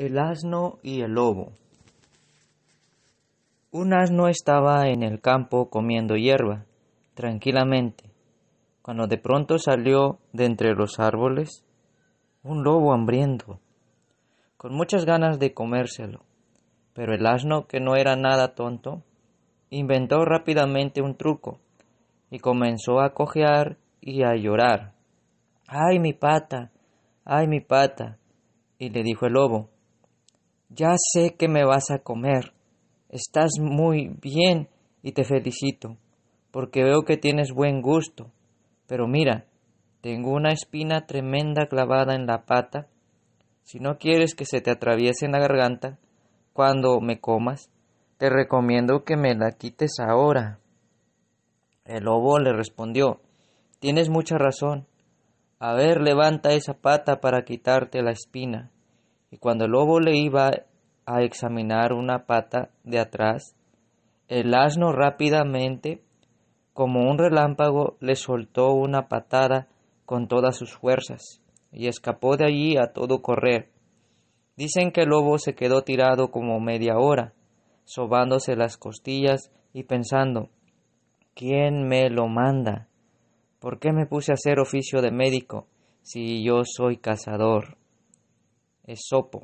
El asno y el lobo. Un asno estaba en el campo comiendo hierba, tranquilamente, cuando de pronto salió de entre los árboles un lobo hambriento, con muchas ganas de comérselo. Pero el asno, que no era nada tonto, inventó rápidamente un truco y comenzó a cojear y a llorar. ¡Ay, mi pata! ¡Ay, mi pata! Y le dijo el lobo, ya sé que me vas a comer. Estás muy bien y te felicito, porque veo que tienes buen gusto. Pero mira, tengo una espina tremenda clavada en la pata. Si no quieres que se te atraviese en la garganta cuando me comas, te recomiendo que me la quites ahora. El lobo le respondió Tienes mucha razón. A ver, levanta esa pata para quitarte la espina. Y cuando el lobo le iba a examinar una pata de atrás, el asno rápidamente, como un relámpago, le soltó una patada con todas sus fuerzas y escapó de allí a todo correr. Dicen que el lobo se quedó tirado como media hora, sobándose las costillas y pensando ¿Quién me lo manda? ¿Por qué me puse a hacer oficio de médico si yo soy cazador? Esopo.